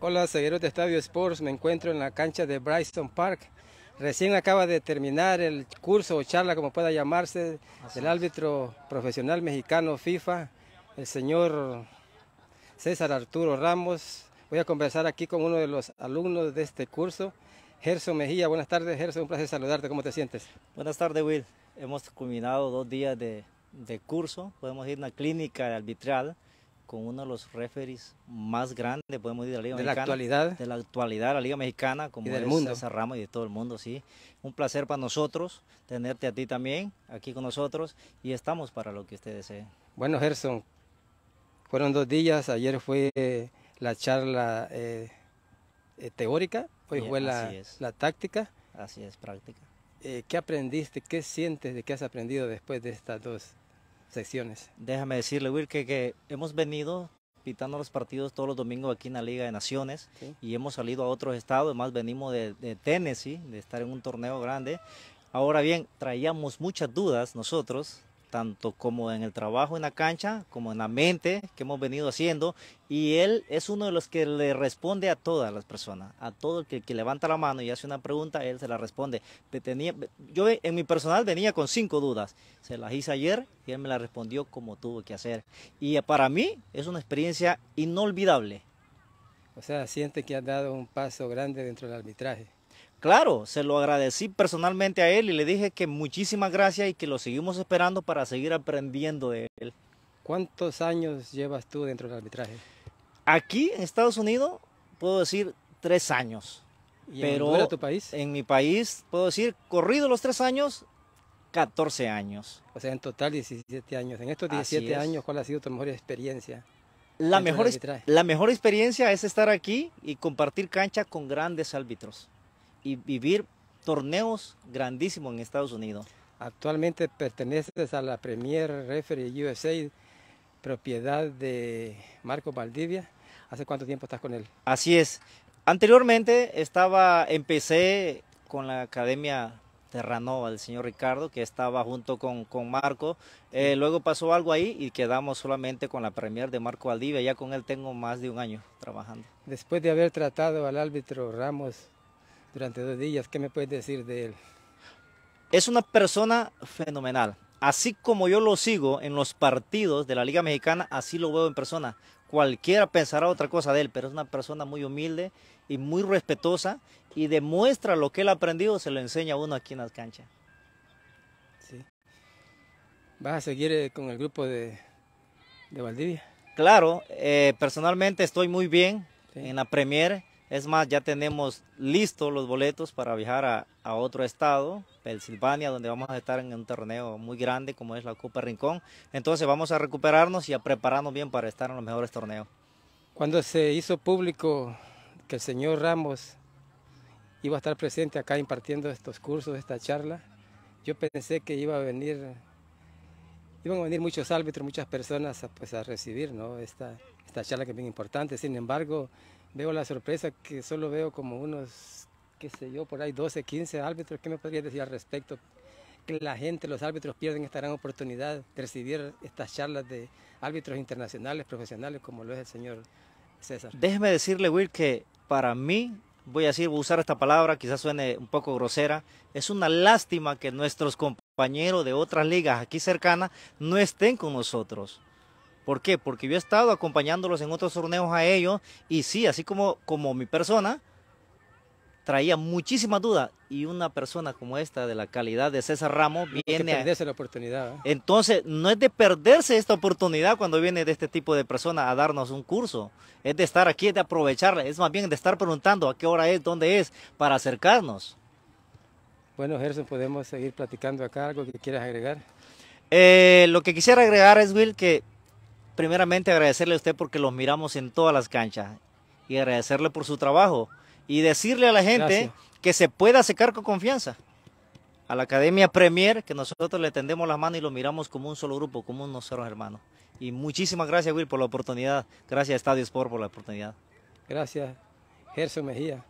Hola, seguidores de Estadio Sports. Me encuentro en la cancha de Bryson Park. Recién acaba de terminar el curso o charla, como pueda llamarse, del árbitro profesional mexicano FIFA, el señor César Arturo Ramos. Voy a conversar aquí con uno de los alumnos de este curso, Gerson Mejía. Buenas tardes, Gerson. Un placer saludarte. ¿Cómo te sientes? Buenas tardes, Will. Hemos culminado dos días de, de curso. Podemos ir a una clínica arbitral con uno de los referees más grandes, podemos decir, de la actualidad. De la actualidad, la Liga Mexicana, como del mundo. esa rama y de todo el mundo, sí. Un placer para nosotros tenerte a ti también aquí con nosotros y estamos para lo que usted desee. Bueno, Gerson, fueron dos días, ayer fue la charla eh, eh, teórica, hoy fue la, táctica. Así es, práctica. Eh, ¿Qué aprendiste? ¿Qué sientes de qué has aprendido después de estas dos secciones. Déjame decirle, Will, que, que hemos venido pitando los partidos todos los domingos aquí en la Liga de Naciones y hemos salido a otros estados, además venimos de, Tennessee, de estar en un torneo grande. Ahora bien, traíamos muchas dudas nosotros tanto como en el trabajo en la cancha, como en la mente que hemos venido haciendo. Y él es uno de los que le responde a todas las personas, a todo el que, levanta la mano y hace una pregunta, él se la responde. yo en mi personal venía con cinco dudas, se las hice ayer y él me las respondió como tuvo que hacer. Y para mí es una experiencia inolvidable. O sea, siente que ha dado un paso grande dentro del arbitraje. Claro, se lo agradecí personalmente a él y le dije que muchísimas gracias y que lo seguimos esperando para seguir aprendiendo de él. ¿Cuántos años llevas tú dentro del arbitraje? Aquí en Estados Unidos puedo decir tres años. pero en tu país? En mi país puedo decir corrido los tres años, 14 años. O sea, en total 17 años. En estos 17 años, ¿cuál ha sido tu mejor experiencia? la mejor experiencia es estar aquí y compartir cancha con grandes árbitros y vivir torneos grandísimos en Estados Unidos. Actualmente perteneces a la Premier Referee USA, propiedad de Marco Valdivia. ¿Hace cuánto tiempo estás con él? Así es. Anteriormente estaba, empecé con la Academia Terranova del señor Ricardo, que estaba junto con, con Marco. Eh, luego pasó algo ahí y quedamos solamente con la Premier de Marco Valdivia. Ya con él tengo más de un año trabajando. Después de haber tratado al árbitro Ramos durante dos días. ¿Qué me puedes decir de él? Es una persona fenomenal. Así como yo lo sigo en los partidos de la Liga Mexicana, así lo veo en persona. Cualquiera pensará otra cosa de él, pero es una persona muy humilde y muy respetuosa y demuestra lo que él ha aprendido, se lo enseña a uno aquí en las canchas. ¿Vas a seguir eh, con el grupo de, Valdivia? Claro, eh, personalmente estoy muy bien en la Premier es más, ya tenemos listos los boletos para viajar a, otro estado, Pensilvania, donde vamos a estar en un torneo muy grande como es la Copa Rincón. Entonces vamos a recuperarnos y a prepararnos bien para estar en los mejores torneos. Cuando se hizo público que el señor Ramos iba a estar presente acá impartiendo estos cursos, esta charla, yo pensé que iba a venir, iban a venir muchos árbitros, muchas personas a, pues, recibir ¿no? esta, esta charla que es bien importante. Sin embargo, veo la sorpresa que solo veo como unos, qué sé yo, por ahí 12, 15 árbitros. ¿Qué me podría decir al respecto? Que la gente, los árbitros pierden esta gran oportunidad de recibir estas charlas de árbitros internacionales, profesionales, como lo es el señor César. Déjeme decirle, Will, que para mí, voy a decir, voy a usar esta palabra, quizás suene un poco grosera, es una lástima que nuestros compañeros de otras ligas aquí cercanas no estén con nosotros ¿Por qué? Porque yo he estado acompañándolos en otros torneos a ellos y sí, así como, como mi persona traía muchísimas dudas y una persona como esta de la calidad de César Ramos viene... a perderse la oportunidad. ¿eh? Entonces, no es de perderse esta oportunidad cuando viene de este tipo de persona a darnos un curso. Es de estar aquí, es de aprovecharla, es más bien de estar preguntando a qué hora es, dónde es, para acercarnos. Bueno, Gerson, podemos seguir platicando acá, algo que quieras agregar. Eh, lo que quisiera agregar es, Will, que primeramente agradecerle a usted porque los miramos en todas las canchas y agradecerle por su trabajo y decirle a la gente que se pueda secar con confianza. A la Academia Premier, que nosotros le tendemos las manos y lo miramos como un solo grupo, como unos ceros hermanos. Y muchísimas gracias, Will, por la oportunidad. Gracias, Estadio Sport, por la oportunidad. Gracias, Gerson Mejía.